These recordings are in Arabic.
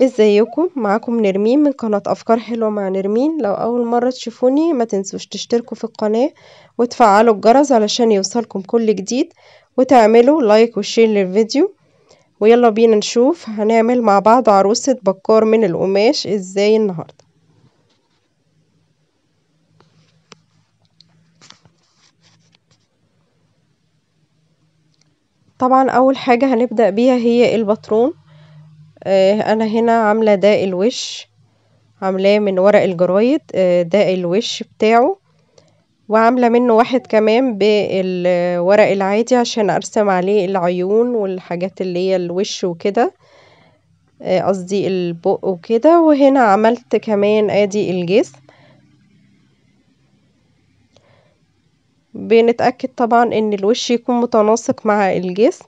ازيكم معاكم نرمين من قناة افكار حلوة مع نرمين لو اول مرة تشوفوني ما تنسوش تشتركوا في القناة وتفعلوا الجرس علشان يوصلكم كل جديد وتعملوا لايك وشير للفيديو ويلا بينا نشوف هنعمل مع بعض عروسة بكار من القماش ازاي النهاردة طبعا اول حاجة هنبدأ بيها هي الباترون آه، انا هنا عاملة داء الوش عاملاه من ورق الجرايد آه، داء الوش بتاعه وعاملة منه واحد كمان بالورق العادي عشان ارسم عليه العيون والحاجات اللي هي الوش وكده آه، قصدي البق وكده وهنا عملت كمان ادي الجسم بنتأكد طبعا ان الوش يكون متناسق مع الجسم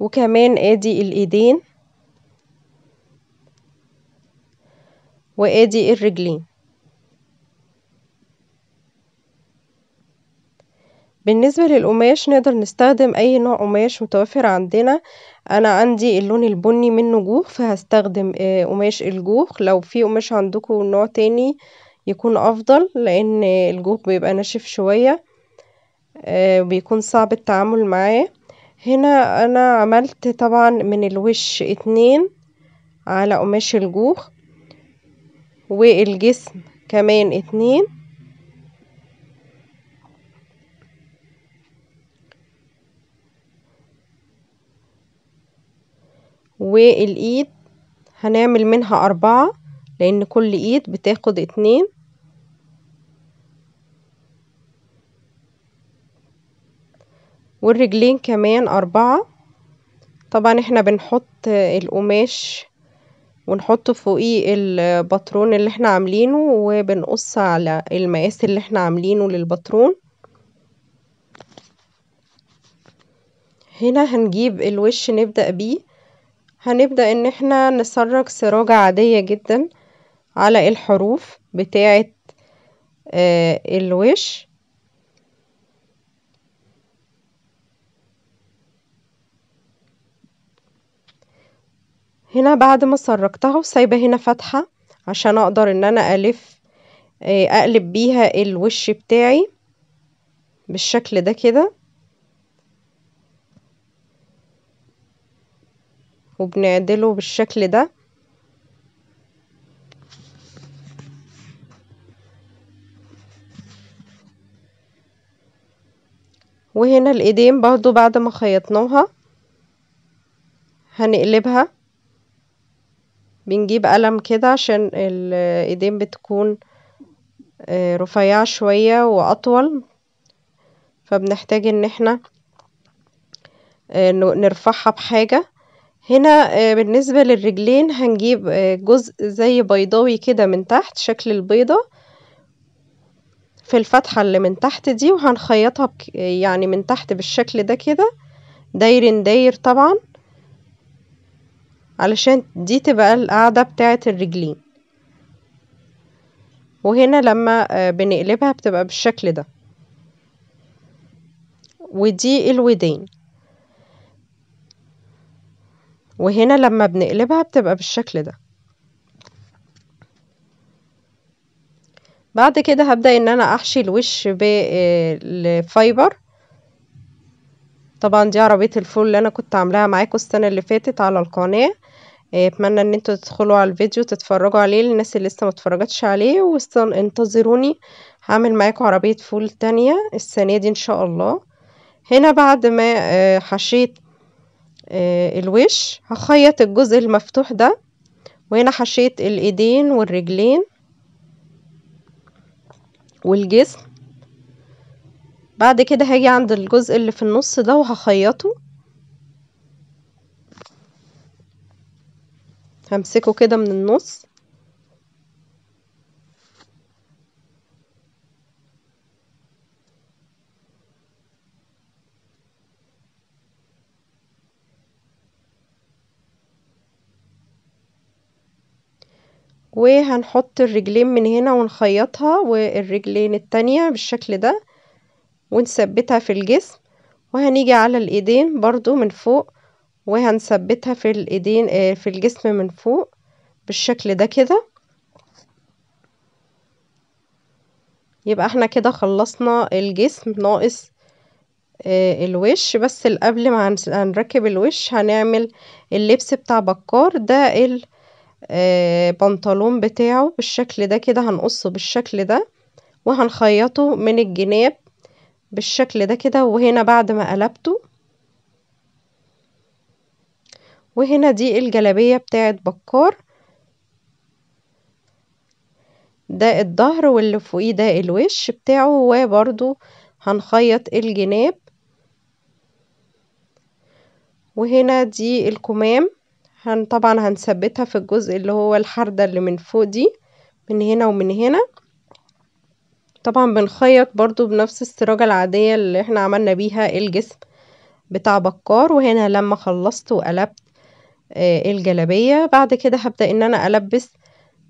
وكمان ادي الايدين وادي الرجلين بالنسبة للقماش نقدر نستخدم أي نوع قماش متوفر عندنا أنا عندي اللون البني منه جوخ فهستخدم آه، قماش الجوخ لو في قماش عندكم نوع تاني يكون أفضل لأن آه، الجوخ بيبقى ناشف شوية آه، بيكون صعب التعامل معاه هنا أنا عملت طبعا من الوش اتنين على قماش الجوخ والجسم كمان اتنين والايد هنعمل منها اربعة لان كل ايد بتاخد اتنين والرجلين كمان أربعة طبعا احنا بنحط القماش ونحط فوقيه البطرون اللي احنا عاملينه وبنقص على المقاس اللي احنا عاملينه للبطرون هنا هنجيب الوش نبدأ بيه هنبدأ ان احنا نسرج سراجة عادية جدا على الحروف بتاعة آه، الوش هنا بعد ما سرقتها وسايبه هنا فتحة عشان اقدر ان انا الف آه، اقلب بيها الوش بتاعي بالشكل ده كده وبنعدله بالشكل ده وهنا الايدين برضو بعد ما خيطناها هنقلبها بنجيب قلم كده عشان الايدين بتكون آه، رفيعة شوية واطول فبنحتاج ان احنا آه، نرفعها بحاجة هنا آه، بالنسبة للرجلين هنجيب جزء زي بيضاوي كده من تحت شكل البيضة في الفتحة اللي من تحت دي وهنخيطها يعني من تحت بالشكل ده كده دايرين داير طبعا علشان دي تبقى القاعدة بتاعة الرجلين وهنا لما آه، بنقلبها بتبقى بالشكل ده ودي الودين وهنا لما بنقلبها بتبقى بالشكل ده بعد كده هبدأ ان انا احشي الوش بالفايبر آه، طبعا دي عربية الفول اللي انا كنت عاملاها معاكم السنة اللي فاتت على القناة إيه، اتمنى ان انتوا تدخلوا على الفيديو تتفرجوا عليه للناس اللي لسه ما اتفرجتش عليه وانتظروني هعمل معاكم عربية فول تانية السنة دي ان شاء الله هنا بعد ما آه، حشيت آه، الوش هخيط الجزء المفتوح ده وهنا حشيت الايدين والرجلين والجسم بعد كده هاجي عند الجزء اللي في النص ده وهخيطه همسكه كده من النص وهنحط الرجلين من هنا ونخيطها والرجلين التانية بالشكل ده ونثبتها في الجسم وهنيجي على الايدين برضو من فوق وهنثبتها في الايدين آه، في الجسم من فوق بالشكل ده كده يبقى احنا كده خلصنا الجسم ناقص آه، الوش بس قبل ما هنركب الوش هنعمل اللبس بتاع بكار ده البنطلون آه، بتاعه بالشكل ده كده هنقصه بالشكل ده وهنخيطه من الجناب بالشكل ده كده وهنا بعد ما قلبته وهنا دي الجلابية بتاعت بكار ده الظهر واللي فوقيه ده الوش بتاعه وبرضو هنخيط الجناب وهنا دي الكمام هن طبعا هنثبتها في الجزء اللي هو الحردة اللي من فوق دي من هنا ومن هنا طبعا بنخيط برضو بنفس السراجة العادية اللي احنا عملنا بيها الجسم بتاع بكار وهنا لما خلصت وقلبت آه، الجلابية بعد كده هبدأ ان انا البس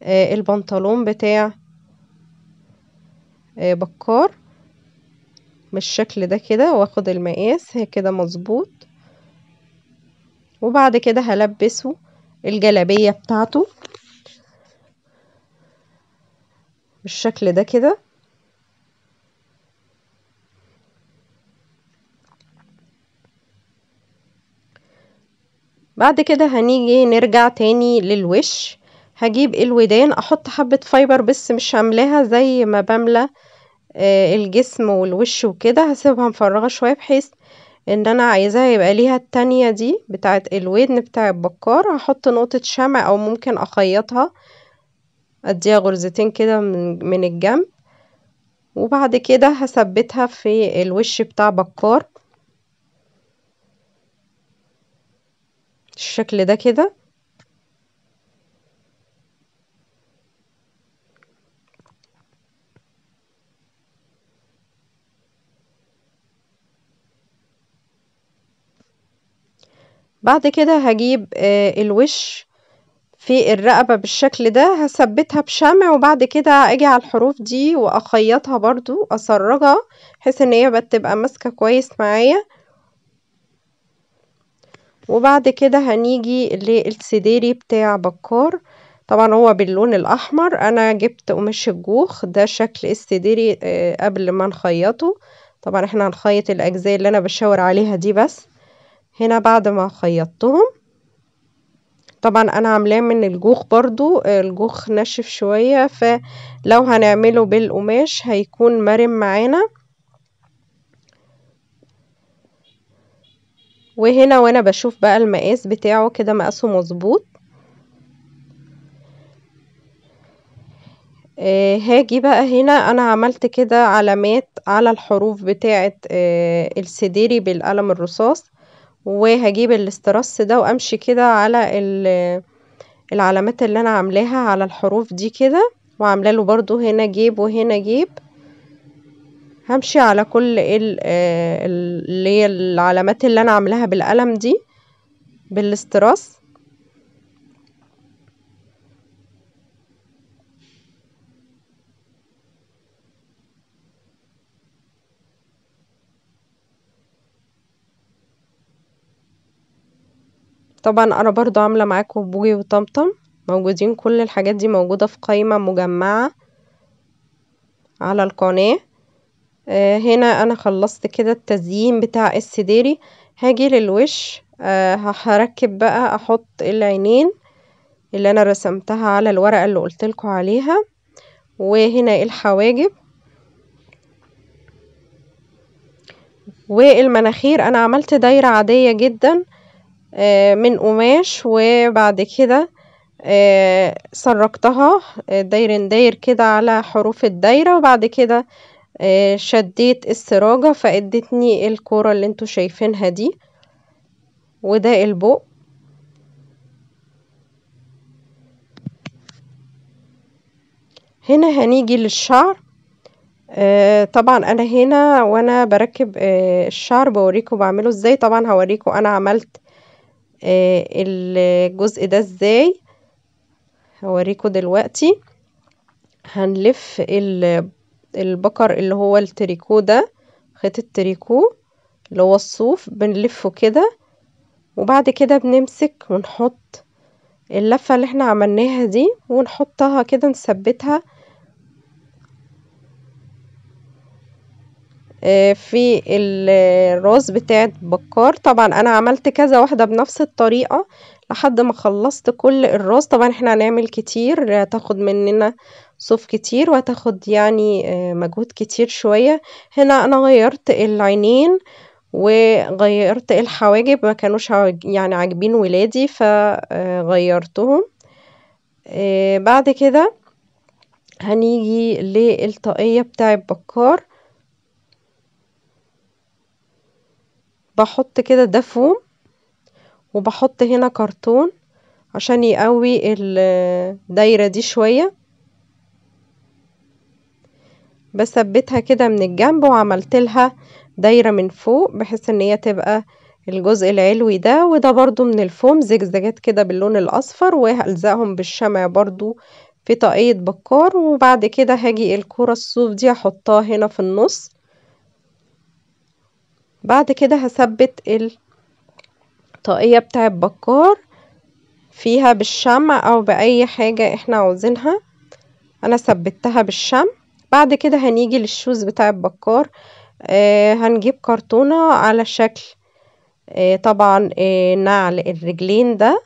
آه، البنطلون بتاع آه، بكار بالشكل ده كده واخد المقاس هي كده مظبوط وبعد كده هلبسه الجلابية بتاعته بالشكل ده كده بعد كده هنيجي نرجع تاني للوش هجيب الودان احط حبة فايبر بس مش هملاها زي ما بملى آه الجسم والوش وكده هسيبها مفرغة شوية بحيث ان انا عايزاها يبقى ليها التانية دي بتاعة الودن بتاع البكار هحط نقطة شمع او ممكن اخيطها اديها غرزتين كده من, من الجنب وبعد كده هثبتها في الوش بتاع بكار بالشكل ده كده بعد كده هجيب آه، الوش في الرقبة بالشكل ده هثبتها بشمع وبعد كده اجي على الحروف دي واخيطها برضو اسرجها بحيث ان هي بتبقى ماسكة كويس معايا وبعد كده هنيجي للسديري بتاع بكار طبعا هو باللون الاحمر انا جبت قماش الجوخ ده شكل السديري آه، قبل ما نخيطه طبعا احنا هنخيط الاجزاء اللي انا بشاور عليها دي بس هنا بعد ما خيطتهم طبعا انا عاملاه من الجوخ برضو آه، الجوخ ناشف شوية فلو هنعمله بالقماش هيكون مرن معانا وهنا وانا بشوف بقى المقاس بتاعه كده مقاسه مظبوط آه، هاجي بقى هنا انا عملت كده علامات على الحروف بتاعة آه، السديري بالقلم الرصاص وهجيب الاسترس ده وامشي كده على العلامات اللي انا عاملاها على الحروف دي كده وعامله له برضو هنا جيب وهنا جيب همشي على كل آه، اللي هي العلامات اللي انا عاملاها بالقلم دي بالاستراس طبعا انا برضو عامله معاكم بوجي وطمطم موجودين كل الحاجات دي موجوده في قائمه مجمعه على القناه آه، هنا انا خلصت كده التزيين بتاع السديري هاجي للوش آه، هركب بقى احط العينين اللي انا رسمتها على الورقة اللي قلتلكوا عليها وهنا الحواجب والمناخير انا عملت دايرة عادية جدا آه، من قماش وبعد كده سرقتها دايرين داير كده على حروف الدايرة وبعد كده آه، شديت السراجة فادتني الكورة اللي انتوا شايفينها دي وده البق هنا هنيجي للشعر آه طبعا انا هنا وانا بركب آه الشعر بوريكم بعمله ازاي طبعا هوريكم انا عملت آه الجزء ده ازاي هوريكم دلوقتي هنلف الب البكر اللي هو التريكو ده خيط التريكو اللي هو الصوف بنلفه كده وبعد كده بنمسك ونحط اللفة اللي احنا عملناها دي ونحطها كده نثبتها آه، في الراس بتاعت بكار طبعا انا عملت كذا واحدة بنفس الطريقة لحد ما خلصت كل الراس طبعا احنا هنعمل كتير تاخد مننا صوف كتير وهتاخد يعني آه، مجهود كتير شوية هنا انا غيرت العينين وغيرت الحواجب ما كانوش يعني عاجبين ولادي فغيرتهم آه، آه، بعد كده هنيجي للطاقية بتاع البكار بحط كده ده فوم وبحط هنا كرتون عشان يقوي الدايرة دي شوية بثبتها كده من الجنب وعملت لها دايرة من فوق بحيث ان هي تبقى الجزء العلوي ده وده برضو من الفوم زجزجات كده باللون الاصفر وهلزقهم بالشمع برضو في طاقية بكار وبعد كده هاجي الكرة الصوف دي احطها هنا في النص بعد كده هثبت الطاقية بتاع بكار فيها بالشمع او باي حاجة احنا عاوزينها انا ثبتها بالشمع بعد كده هنيجي للشوز بتاع البكار آه هنجيب كرتونة على شكل آه طبعا آه نعل الرجلين ده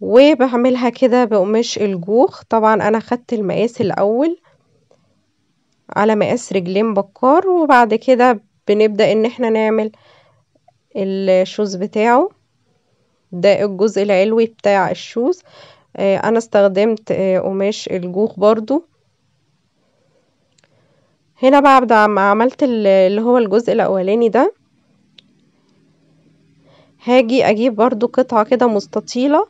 وبعملها كده بقماش الجوخ طبعا انا خدت المقاس الاول على مقاس رجلين بكار وبعد كده بنبدأ ان احنا نعمل الشوز بتاعه ده الجزء العلوي بتاع الشوز آه انا استخدمت آه قماش الجوخ برضو هنا بقى بعد ما عملت اللي هو الجزء الاولاني ده هاجي اجيب برضو قطعة كده مستطيلة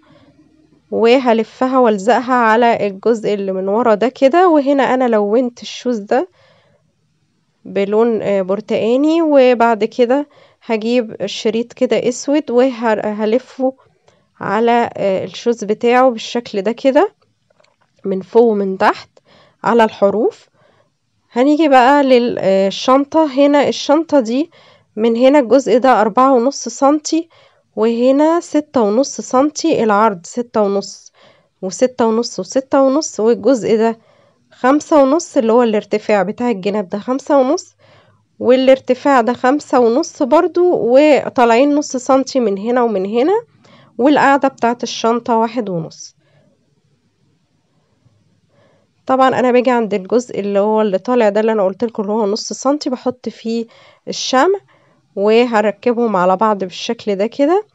وهلفها والزقها على الجزء اللي من ورا ده كده وهنا انا لونت الشوز ده بلون آه، برتقاني وبعد كده هجيب الشريط كده اسود وهلفه على آه، الشوز بتاعه بالشكل ده كده من فوق ومن تحت على الحروف هنيجي بقى للشنطة آه، هنا الشنطة دي من هنا الجزء ده أربعة ونص سنتي وهنا ستة ونص سنتي العرض ستة ونص وستة ونص وستة ونص والجزء ده خمسة ونص اللي هو الارتفاع بتاع الجناب ده خمسة ونص والارتفاع ده خمسة ونص برضو وطالعين نص سنتي من هنا ومن هنا والقاعدة بتاعت الشنطة واحد ونص طبعا انا باجي عند الجزء اللي هو اللي طالع ده اللي انا قلت لكم اللي هو نص سنتي بحط فيه الشمع وهركبهم على بعض بالشكل ده كده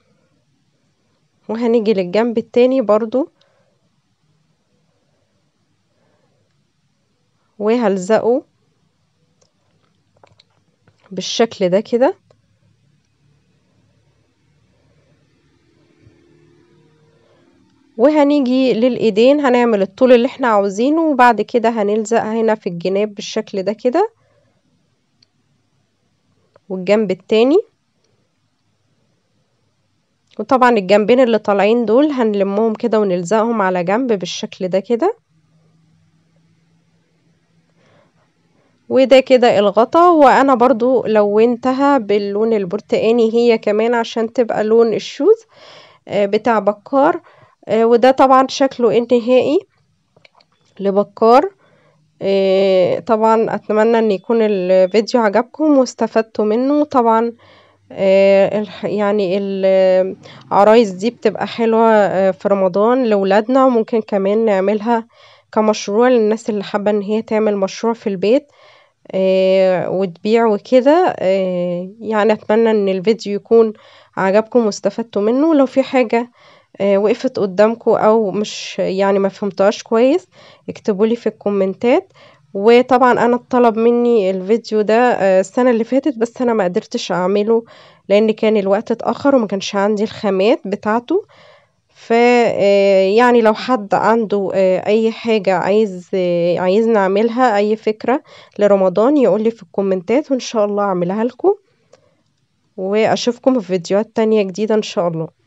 وهنيجي للجنب التاني برضو وهلزقه بالشكل ده كده وهنيجي للايدين هنعمل الطول اللي احنا عاوزينه وبعد كده هنلزق هنا في الجناب بالشكل ده كده والجنب التاني وطبعا الجنبين اللي طالعين دول هنلمهم كده ونلزقهم على جنب بالشكل ده كده وده كده الغطا وانا برضو لونتها باللون البرتقاني هي كمان عشان تبقى لون الشوز آه، بتاع بكار آه وده طبعا شكله انتهائي لبكار آه طبعا اتمنى ان يكون الفيديو عجبكم واستفدتوا منه طبعا آه يعني العرايس دي بتبقى حلوة آه في رمضان لولادنا وممكن كمان نعملها كمشروع للناس اللي حابة ان هي تعمل مشروع في البيت آه وتبيع وكده آه، يعني اتمنى ان الفيديو يكون عجبكم واستفدتوا منه لو في حاجة آه، وقفت قدّامكم أو مش يعني ما فهمتهاش كويس، اكتبوا لي في الكومنتات، وطبعًا أنا اتطلب منّي الفيديو ده آه، السنة اللي فاتت، بس أنا ما قدرتش أعمله لإن كان الوقت اتأخّر وما كانش عندي الخامات بتاعته، ف آه، يعني لو حد عنده أي حاجة عايز عايز نعملها أي فكرة لرمضان يقول لي في الكومنتات وإن شاء الله أعملها لكم، وأشوفكم في فيديوهات تانية جديدة إن شاء الله.